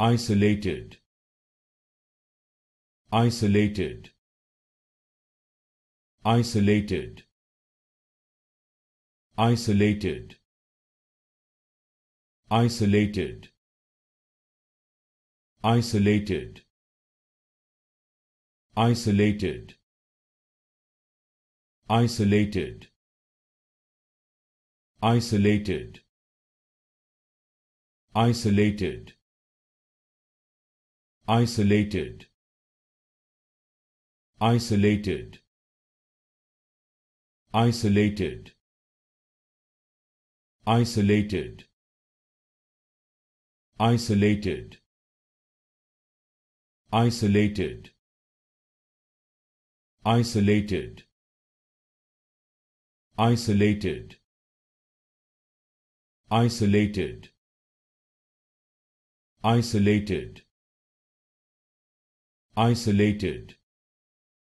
isolated isolated isolated isolated isolated isolated isolated isolated isolated isolated isolated isolated isolated isolated isolated isolated isolated isolated isolated isolated isolated